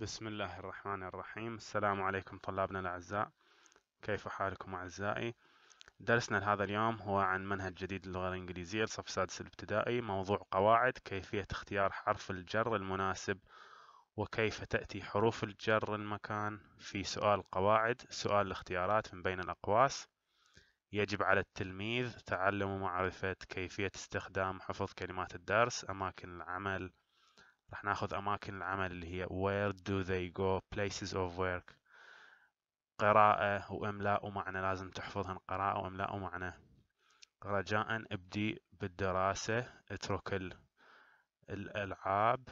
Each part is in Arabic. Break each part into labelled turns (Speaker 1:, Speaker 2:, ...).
Speaker 1: بسم الله الرحمن الرحيم السلام عليكم طلابنا الأعزاء كيف حالكم أعزائي درسنا لهذا اليوم هو عن منهج جديد للغة الإنجليزية لصف سادس الابتدائي موضوع قواعد كيفية اختيار حرف الجر المناسب وكيف تأتي حروف الجر المكان في سؤال قواعد سؤال الاختيارات من بين الأقواس يجب على التلميذ تعلم ومعرفة كيفية استخدام حفظ كلمات الدرس أماكن العمل راح ناخذ اماكن العمل اللي هي where do they go places of work قراءة واملاء ومعنى لازم تحفظهن قراءة واملاء ومعنى رجاء ابدي بالدراسة اترك الالعاب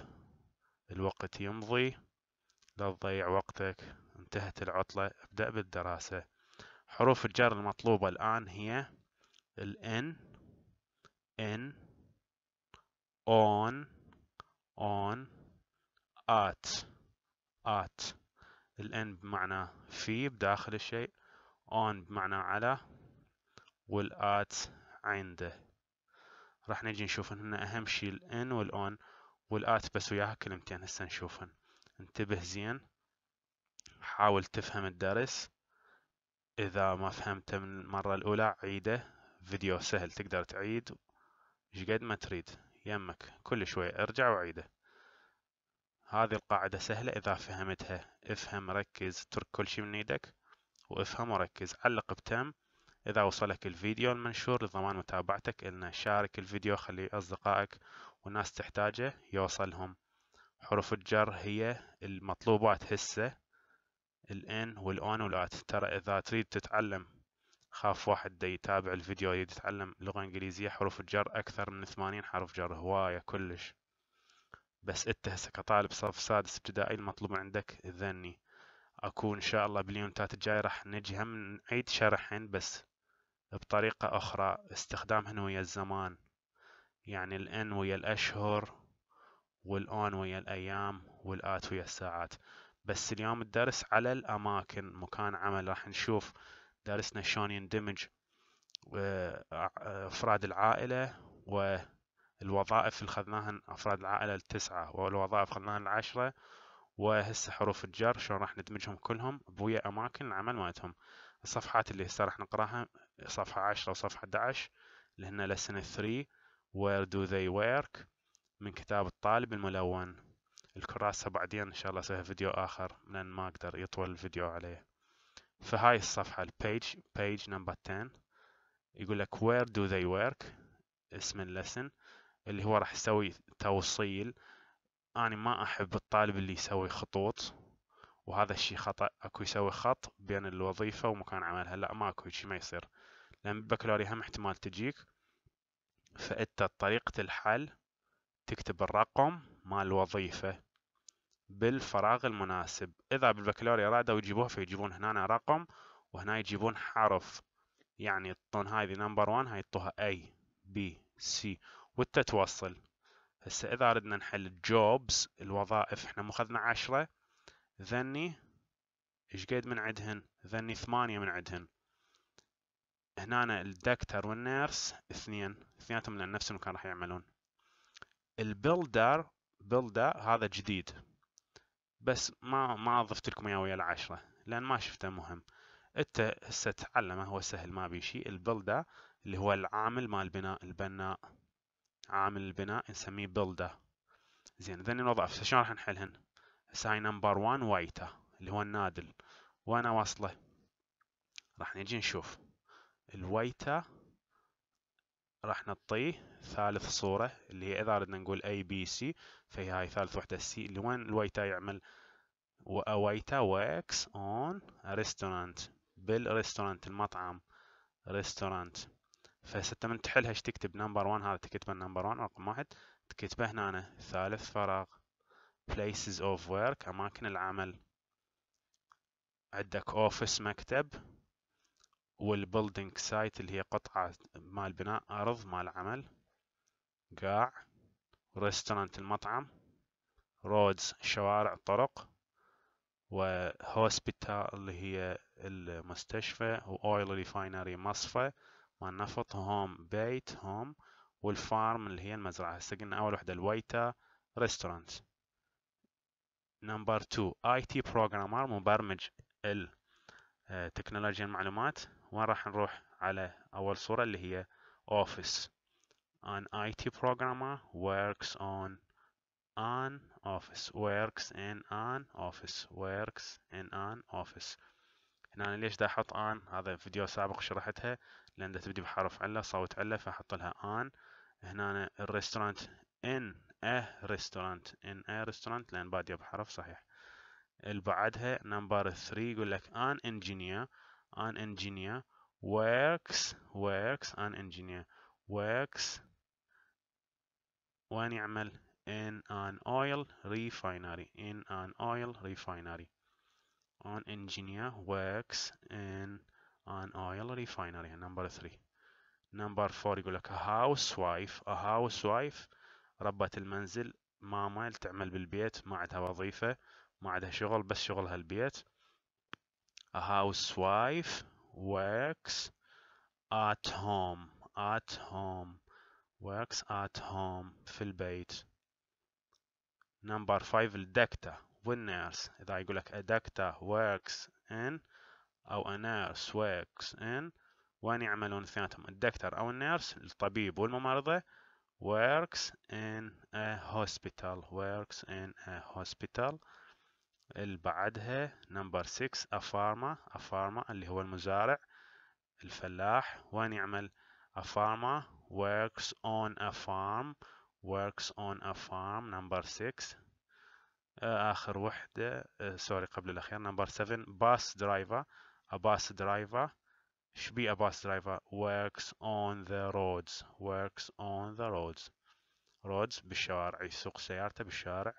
Speaker 1: الوقت يمضي لا تضيع وقتك انتهت العطلة ابدأ بالدراسة حروف الجر المطلوبة الآن هي ال ان اون on on at at الان بمعنى في بداخل الشيء on بمعنى على والات عنده راح نجي نشوف هنا اهم شيء الان والاون والات بس وياها كلمتين هسه نشوفهن انتبه زين حاول تفهم الدرس اذا ما فهمته من المره الاولى عيده فيديو سهل تقدر تعيد ايش قد ما تريد يمك كل شوي ارجع وعيده هذه القاعدة سهلة إذا فهمتها افهم ركز اترك كل شيء من يدك وافهم وركز علق بتم إذا وصلك الفيديو المنشور لضمان متابعتك إلنا شارك الفيديو خلي أصدقائك وناس تحتاجه يوصلهم حروف الجر هي المطلوبات هسه الان والأون والآت ترى إذا تريد تتعلم خاف واحد يتابع الفيديو يتعلم لغة إنجليزية حروف الجر أكثر من ثمانين حرف جر هواية كلش بس أنت هسه كطالب صف سادس ابتدائي المطلوب عندك ذني أكون إن شاء الله باليونتات الجاية راح نجي هم نعيد شرحهن بس بطريقة أخرى استخدامهن ويا الزمان يعني الإن ويا الأشهر والأون ويا الأيام والآت ويا الساعات بس اليوم الدرس على الأماكن مكان عمل راح نشوف درسنا شلون يندمج أفراد العائلة والوظائف اللي اخذناها أفراد العائلة التسعة والوظائف اخذناها العشرة وهسه حروف الجر شلون راح ندمجهم كلهم بويا أماكن العمل مالتهم الصفحات اللي هسه راح نقراها صفحة عشرة وصفحة 11 اللي هن لسن 3 وير دو ذي ورك من كتاب الطالب الملون الكراسة بعدين إن شاء الله أسويها فيديو آخر لأن ما أقدر يطول الفيديو عليه في هاي الصفحة البيج page number 10 يقول لك where do they work اسم اللسن اللي هو راح يسوي توصيل أنا ما أحب الطالب اللي يسوي خطوط وهذا الشيء خطأ أكو يسوي خط بين الوظيفة ومكان عملها لا ما أكو شيء ما يصير لأن بكالوريا هم احتمال تجيك فأنت طريقة الحل تكتب الرقم مال الوظيفة بالفراغ المناسب اذا بالبكالوريا رادوا يجيبوها فيجيبون هنا رقم وهنا يجيبون حرف يعني يطون هذه نمبر 1 هاي يطوها A B C وانت توصل هسه اذا ردنا نحل الجوبز الوظائف احنا مخذنا 10 ذني ايش قد من عندهن ذني 8 من عندهن هنا الدكتور والنيرس اثنين اثنيناتهم من نفس المكان راح يعملون البيلدر بيلدر هذا جديد بس ما ما ضفت لكم اياه ويا العشرة لان ما شفته مهم انت هسه تعلمه هو سهل ما بي شيء البلده اللي هو العامل مال البناء البناء عامل البناء نسميه بلده زين ذني الوظائف شلون راح نحلهن هسه هاي نمبر 1 وايتا اللي هو النادل وانا واصله راح نجي نشوف الوايتا راح نعطيه ثالث صورة اللي هي إذا ردنا نقول اي بي سي فهي هاي ثالث وحدة سي اللي وين الوايتا يعمل وأويت works on ريستورانت restaurant بالريستورانت المطعم ريستورانت فستة من تحلها ايش تكتب نمبر 1 هذا تكتبه نمبر 1 رقم واحد تكتبه هنا أنا ثالث فراغ places of work أماكن العمل عندك اوفيس مكتب والبيلدينج سايت اللي هي قطعة مال بناء أرض مال عمل قاع ريستورانت المطعم رودز شوارع طرق وهوسبيتال اللي هي المستشفى وأويل ريفاينري مصفى مع نفط هوم بيت هوم والفارم اللي هي المزرعة هسه قلنا أول وحدة الويتا ريستورانت نمبر 2 اي تي بروجرامر مبرمج التكنولوجيا آه، المعلومات وين راح نروح على أول صورة اللي هي اوفيس ان اي تي بروجرامر وركس اون ان office works in an office works in an office هنا أنا ليش دا احط ان هذا فيديو سابق شرحتها لان دا تبدي بحرف علة صوت علة فاحط لها ان هنا الريستورانت ان a ريستورانت ان a ريستورانت لان بادية بحرف صحيح اللي بعدها نمبر 3 يقول لك ان انجينير ان انجينير works works ان انجينير works وين يعمل in an oil refinery in an oil refinery an engineer works in an oil refinery number three number four يقول لك a housewife a housewife ربة المنزل ماما اللي تعمل بالبيت ما عندها وظيفة ما عندها شغل بس شغلها البيت a housewife works at home at home works at home في البيت نمبر 5 الدكتا والنيرس اذا يقول لك a doctor works in او a nurse works in وين يعملون اثنيناتهم الدكتور او النيرس الطبيب والممرضه works in a hospital works in a hospital اللي بعدها نمبر 6 a farmer a farmer اللي هو المزارع الفلاح وين يعمل a farmer works on a farm works on a farm number 6 uh, آخر وحدة uh, سوري قبل الأخير number 7 bus driver a bus driver شبي a bus driver works on the roads works on the roads roads بالشوارع يسوق سيارته بالشارع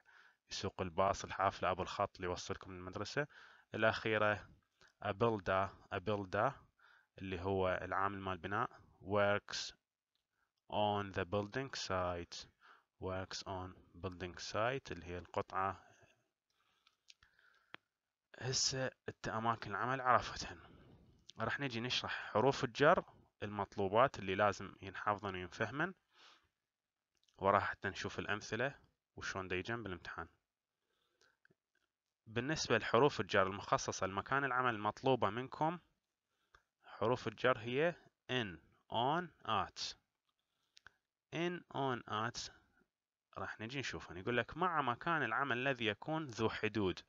Speaker 1: يسوق الباص الحافلة أبو الخط اللي يوصلكم للمدرسة الأخيرة a builder a builder اللي هو العامل مال بناء works on the building site works on building site اللي هي القطعة هسه أماكن العمل عرفتهن راح نجي نشرح حروف الجر المطلوبات اللي لازم ينحفظن وينفهمن وراح حتى نشوف الأمثلة وشون دا بالامتحان بالنسبة لحروف الجر المخصصة لمكان العمل المطلوبة منكم حروف الجر هي in, on, at in on at راح نجي نشوف يقول لك مع مكان العمل الذي يكون ذو حدود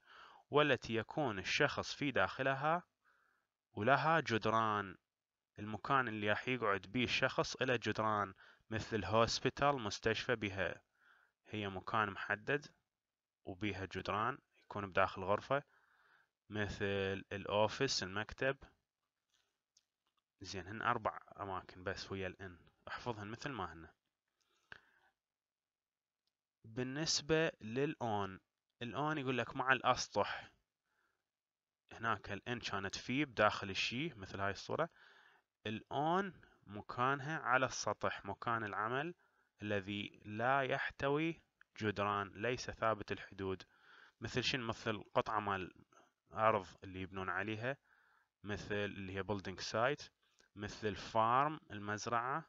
Speaker 1: والتي يكون الشخص في داخلها ولها جدران المكان اللي راح يقعد بيه الشخص له جدران مثل الهوسبيتال مستشفى بها هي مكان محدد وبيها جدران يكون بداخل غرفة مثل الأوفيس المكتب زين هن أربع أماكن بس ويا الإن احفظهن مثل ما هن بالنسبة للأون الأون يقول لك مع الأسطح هناك الان كانت في بداخل الشي مثل هاي الصورة الأون مكانها على السطح مكان العمل الذي لا يحتوي جدران ليس ثابت الحدود مثل شن مثل قطعة مال أرض اللي يبنون عليها مثل اللي هي building site مثل فارم المزرعة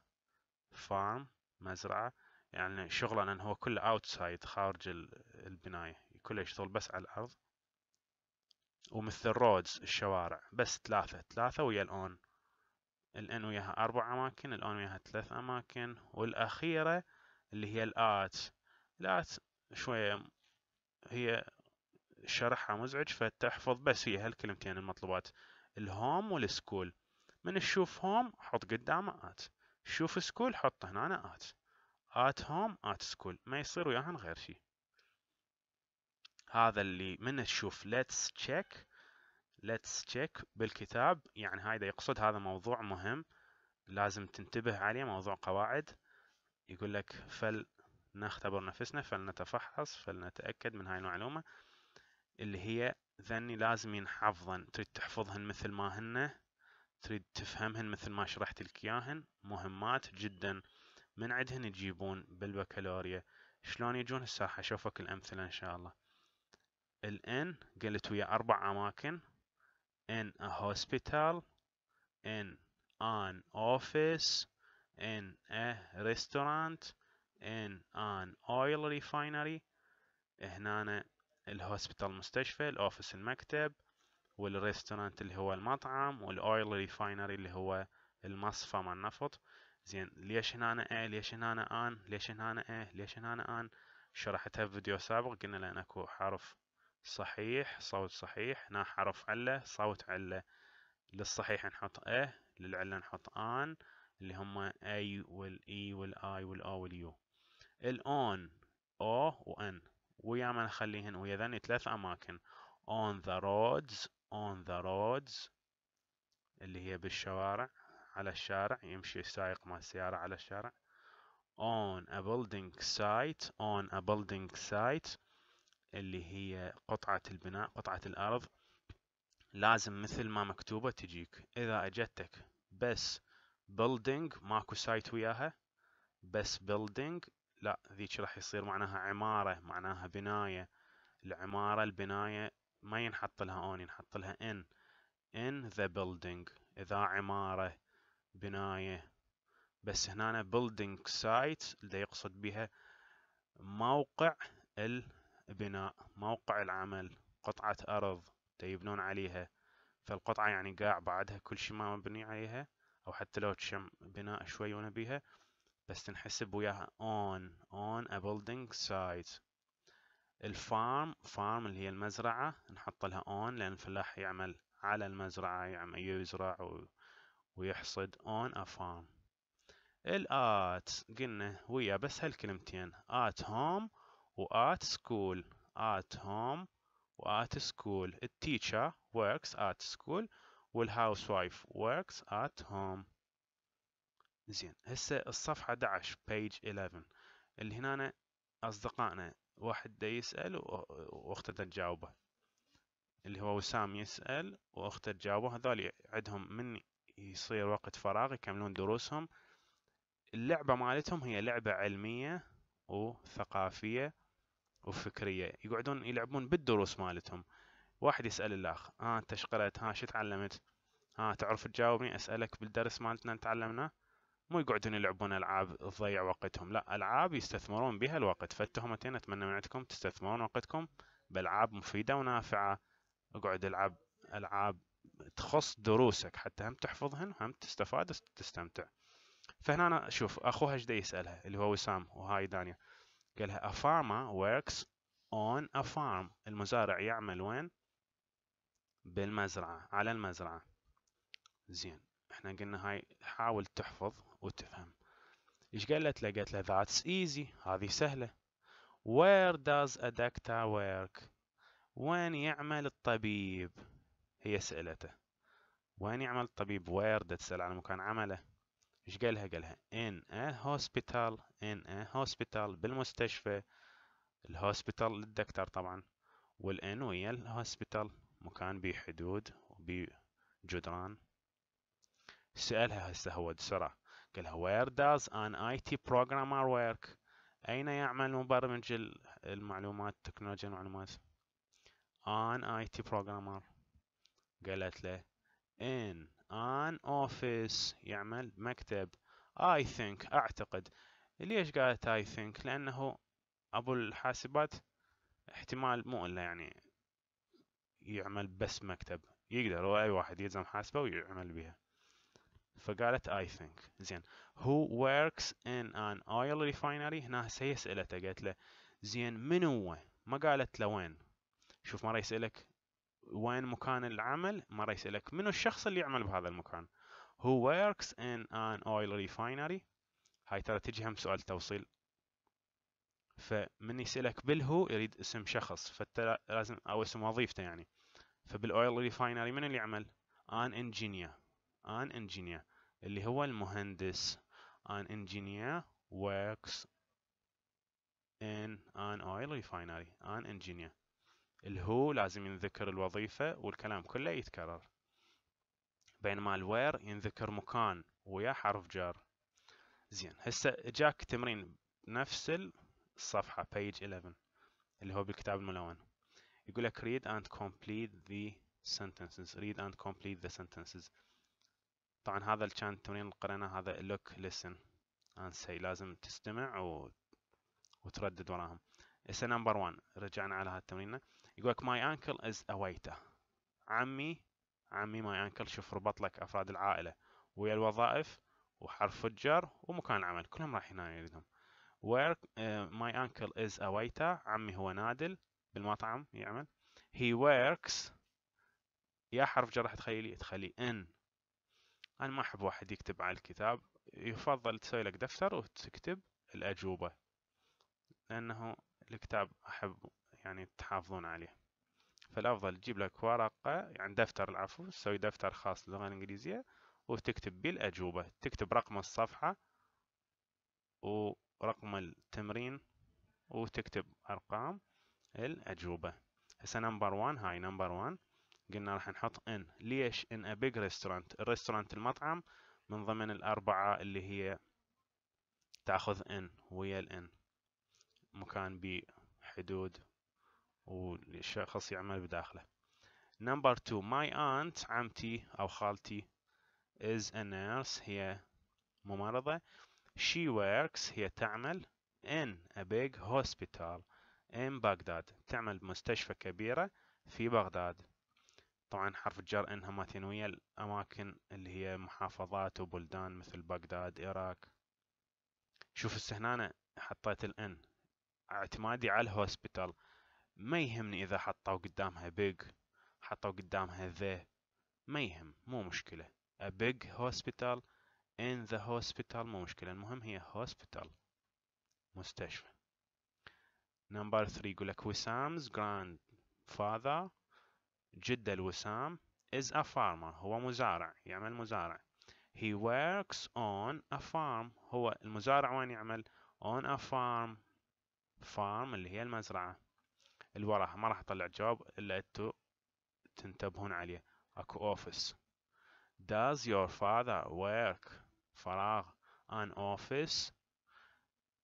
Speaker 1: فارم مزرعة يعني شغله لأن هو كله اوتسايد خارج البناية كله يشتغل بس على الأرض ومثل الرودز الشوارع بس ثلاثة ثلاثة ويا الأون الان وياها اربع اماكن الان وياها ثلاث اماكن والاخيره اللي هي الات الات شويه هي شرحها مزعج فتحفظ بس هي هالكلمتين المطلوبات الهوم والسكول من تشوف هوم حط قدامه ات شوف سكول حط هنا ات at home at school ما يصير وياهن غير شيء هذا اللي من تشوف let's check let's check بالكتاب يعني هايدا يقصد هذا موضوع مهم لازم تنتبه عليه موضوع قواعد يقول لك فلنختبر نفسنا فلنتفحص فلنتأكد من هاي المعلومة اللي هي ذني لازم ينحفظن تريد تحفظهن مثل ما هن تريد تفهمهن مثل ما شرحت لك اياهن مهمات جدا من عندهن تجيبون بالبكالوريا شلون يجون هسه راح اشوفك الامثله ان شاء الله الان قلت ويا اربع اماكن ان ا هوسبيتال ان ان اوفيس ان ا ريستورانت ان ان اويل ريفاينري هنا الهوسبيتال مستشفى الاوفيس المكتب والريستورانت اللي هو المطعم والاويل ريفاينري اللي هو المصفى مال النفط زين ليش هنا ايه ليش هنا ان ليش هنا ايه ليش هنا ان شرحتها في فيديو سابق قلنا لان اكو حرف صحيح صوت صحيح هنا حرف علة صوت علة للصحيح نحط اي للعلة نحط ان اللي هم اي والاي e والاي والاو واليو الاون او وان ويا ما نخليهن ويا ذني ثلاث اماكن on the roads on the roads اللي هي بالشوارع على الشارع يمشي السائق مال السيارة على الشارع on a building site on a building site اللي هي قطعة البناء قطعة الأرض لازم مثل ما مكتوبة تجيك إذا أجتك بس building ماكو سايت وياها بس building لا ذيك راح يصير معناها عمارة معناها بناية العمارة البناية ما ينحط لها on ينحط لها in in the building إذا عمارة بناية بس هنا building site اللي يقصد بها موقع البناء موقع العمل قطعة أرض تيبنون عليها فالقطعة يعني قاع بعدها كل شيء ما مبني عليها أو حتى لو تشم بناء شوي ونبيها بس تنحسب وياها on on a building site الفارم فارم اللي هي المزرعة نحط لها on لأن الفلاح يعمل على المزرعة يعمل يزرع ويحصد on a farm ال at قلنا ويا بس هالكلمتين at home و at school at home و at school teacher works at school والhousewife works at home زين هسه الصفحة 11 page 11 اللي هنا أصدقائنا واحد دا يسأل وأخته تجاوبه اللي هو وسام يسأل وأخته تجاوبه هذول عندهم مني يصير وقت فراغ يكملون دروسهم اللعبة مالتهم هي لعبة علمية وثقافية وفكرية يقعدون يلعبون بالدروس مالتهم واحد يسأل الأخ ها آه انت شقرت ها آه شو تعلمت ها آه تعرف تجاوبني أسألك بالدرس مالتنا تعلمنا مو يقعدون يلعبون ألعاب تضيع وقتهم لا ألعاب يستثمرون بها الوقت فالتهمتين أتمنى من عندكم تستثمرون وقتكم بألعاب مفيدة ونافعة اقعد العب ألعاب تخص دروسك حتى هم تحفظهن وهم تستفاد وتستمتع فهنا أنا شوف أخوها ايش يسألها اللي هو وسام وهاي دانيا قالها a farmer works on a farm المزارع يعمل وين بالمزرعة على المزرعة زين احنا قلنا هاي حاول تحفظ وتفهم ايش قالت له قالت له that's easy هذه سهلة where does a doctor work وين يعمل الطبيب هي سألته وين يعمل الطبيب وير دا تسأل على مكان عمله ايش قالها قالها in a hospital in a hospital بالمستشفى الهوسبيتال للدكتور طبعا والان ويا الهوسبيتال مكان بحدود وبجدران سألها هسه هو بسرعة قالها where does an IT programmer work أين يعمل مبرمج المعلومات تكنولوجيا المعلومات an IT programmer قالت له in an office يعمل مكتب I think أعتقد ليش قالت I think لأنه أبو الحاسبات احتمال مو إلا يعني يعمل بس مكتب يقدر هو أي واحد يلزم حاسبة ويعمل بها فقالت I think زين who works in an oil refinery هنا هي سألته قالت له زين من هو ما قالت له وين شوف مرة يسألك وين مكان العمل ما راح يسألك منو الشخص اللي يعمل بهذا المكان هو works in an oil refinery هاي ترى تجي هم سؤال توصيل فمن يسألك بالهو يريد اسم شخص فانت لازم او اسم وظيفته يعني فبالاويل ريفاينري من اللي يعمل ان انجينير ان انجينير اللي هو المهندس ان انجينير works in an oil refinery an engineer الهو لازم ينذكر الوظيفة والكلام كله يتكرر بينما الوير ينذكر مكان ويا حرف جر زين هسه جاك تمرين نفس الصفحة page 11 اللي هو بالكتاب الملون يقول لك read and complete the sentences read and complete the sentences طبعا هذا اللي كان التمرين اللي قريناه هذا look listen and say لازم تستمع و... وتردد وراهم هسه نمبر 1 رجعنا على هالتمرينه يقول لك ماي انكل از اويته عمي عمي ماي انكل شوف ربط لك افراد العائله ويا الوظائف وحرف الجر ومكان العمل كلهم راح هنا يريدهم where uh, my uncle is a waiter عمي هو نادل بالمطعم يعمل he works يا حرف جر راح تخلي تخلي in انا ما احب واحد يكتب على الكتاب يفضل تسوي لك دفتر وتكتب الاجوبه لانه الكتاب احبه يعني تحافظون عليه فالأفضل تجيب لك ورقة يعني دفتر العفو تسوي دفتر خاص للغة الإنجليزية وتكتب بيه الأجوبة تكتب رقم الصفحة ورقم التمرين وتكتب أرقام الأجوبة هسه نمبر 1 هاي نمبر 1 قلنا راح نحط ان ليش ان ا بيج ريستورانت الريستورانت المطعم من ضمن الأربعة اللي هي تاخذ ان ويا الان مكان بحدود والشخص يعمل بداخله نمبر تو ماي aunt عمتي أو خالتي is a nurse هي ممرضة she works هي تعمل in a big hospital in بغداد تعمل بمستشفى كبيرة في بغداد طبعا حرف الجر انها ما ثانوية الأماكن اللي هي محافظات وبلدان مثل بغداد إيراق شوف هسه هنا حطيت الان اعتمادي على الهوسبيتال ما يهمني إذا حطوا قدامها big حطوا قدامها the ما يهم مو مشكلة a big hospital in the hospital مو مشكلة المهم هي hospital مستشفى نمبر 3 يقول لك وسام's grandfather جد الوسام is a farmer هو مزارع يعمل مزارع he works on a farm هو المزارع وين يعمل on a farm farm اللي هي المزرعة الوراء ما راح اطلع جواب الا انتو تنتبهون عليه اكو اوفيس does your father work فراغ an office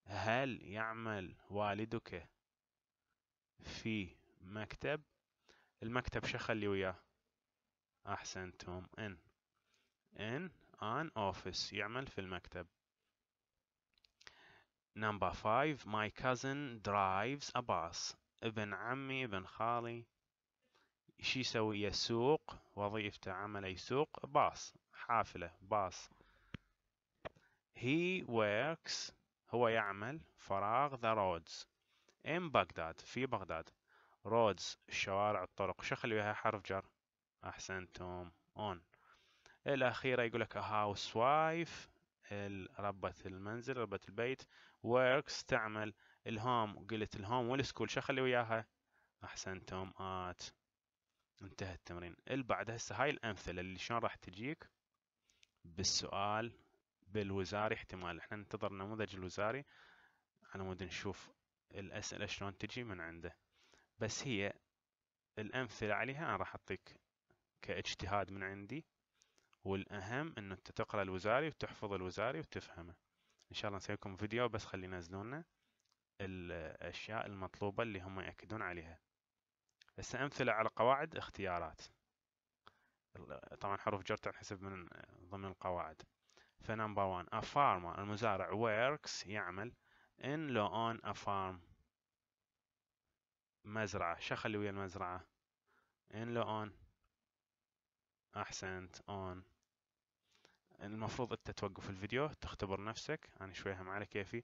Speaker 1: هل يعمل والدك في مكتب المكتب شو وياه احسنتم ان ان ان اوفيس يعمل في المكتب نمبر 5 my cousin drives a bus ابن عمي ابن خالي شي يسوي يسوق وظيفته عمله يسوق باص حافلة باص he works هو يعمل فراغ the roads in بغداد في بغداد roads الشوارع الطرق شو خليها حرف جر أحسنتم on الأخيرة يقول لك a housewife ربة المنزل ربة البيت works تعمل الهوم وقلت الهوم والسكول شو اخلي وياها احسنتم ات انتهى التمرين اللي بعد هسه هاي الامثله اللي شلون راح تجيك بالسؤال بالوزاري احتمال احنا ننتظر النموذج الوزاري على مود نشوف الاسئله شلون تجي من عنده بس هي الامثله عليها انا راح اعطيك كاجتهاد من عندي والاهم انه انت تقرا الوزاري وتحفظ الوزاري وتفهمه ان شاء الله نسوي لكم فيديو بس خلي ينزلونه الأشياء المطلوبة اللي هم يأكدون عليها هسه أمثلة على قواعد اختيارات طبعا حروف جر تنحسب من ضمن القواعد فنمبر 1 a farmer المزارع works يعمل in لو on a farm مزرعة شو اخلي ويا المزرعة in لو on احسنت on المفروض انت توقف الفيديو تختبر نفسك انا شوي هم على كيفي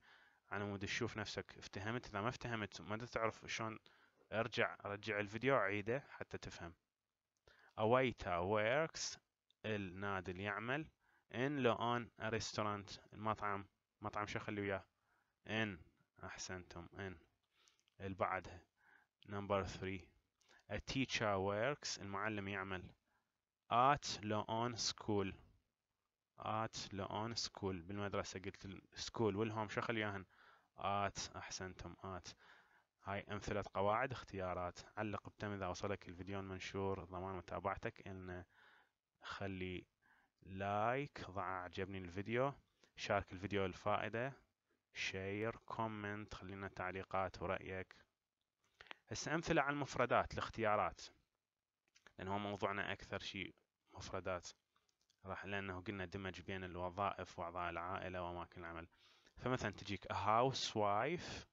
Speaker 1: على مود تشوف نفسك افتهمت اذا ما افتهمت ما تعرف شلون ارجع رجع الفيديو عيده حتى تفهم أويتا وركس النادي اللي يعمل لو اون ريستورانت المطعم مطعم شو اخلي وياه ان احسنتم ان اللي بعدها number 3 a teacher المعلم يعمل اون سكول ات لو اون سكول بالمدرسة قلت سكول والهوم شو اخلي وياهن آت أحسنتم آت هاي أمثلة قواعد اختيارات علق بتم إذا وصلك الفيديو المنشور ضمان متابعتك إن خلي لايك ضع عجبني الفيديو شارك الفيديو الفائدة شير كومنت خلينا تعليقات ورأيك هسه أمثلة على المفردات الاختيارات لأن هو موضوعنا أكثر شيء مفردات راح لأنه قلنا دمج بين الوظائف وأعضاء العائلة وأماكن العمل فمثلا تجيك a housewife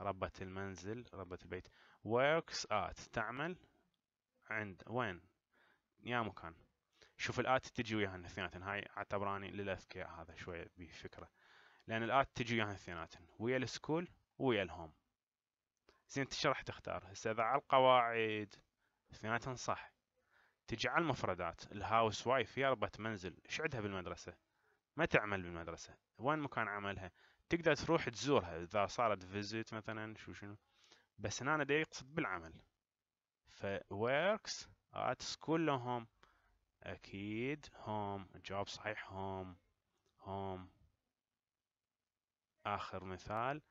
Speaker 1: ربة المنزل ربة البيت works at تعمل عند وين يا مكان شوف الات تجي وياهن اثنيناتن هاي اعتبراني للاذكياء هذا شويه بفكره لان الات تجي وياهن اثنيناتن ويا السكول ويا الهوم زين انت شرح تختار هسه اذا على القواعد اثنيناتن صح تجي على المفردات الهاوس وايف يا ربة منزل ايش عندها بالمدرسه ما تعمل بالمدرسة وين مكان عملها تقدر تروح تزورها إذا صارت فيزيت مثلا شو شنو بس هنا دا يقصد بالعمل ف works at school لهم أكيد home الجواب صحيح home home آخر مثال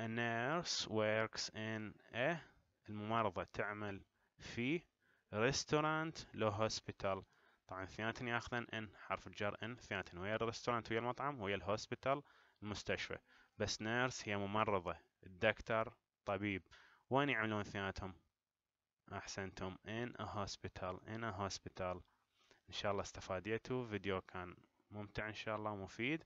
Speaker 1: a nurse works in a الممرضة تعمل في restaurant لو hospital طبعا اثنيناتهم ياخذن ان حرف الجر ان اثنيناتهم ويا الريستورانت ويا المطعم ويا الهوسبيتال المستشفى بس نيرس هي ممرضة الدكتور طبيب وين يعملون اثنيناتهم احسنتم ان ا هوسبيتال ان ا هوسبيتال ان شاء الله استفاديتوا فيديو كان ممتع ان شاء الله ومفيد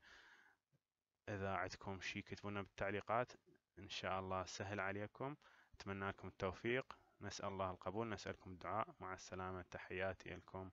Speaker 1: اذا عندكم شي كتبونا بالتعليقات ان شاء الله سهل عليكم اتمنى لكم التوفيق نسال الله القبول نسالكم الدعاء مع السلامه تحياتي لكم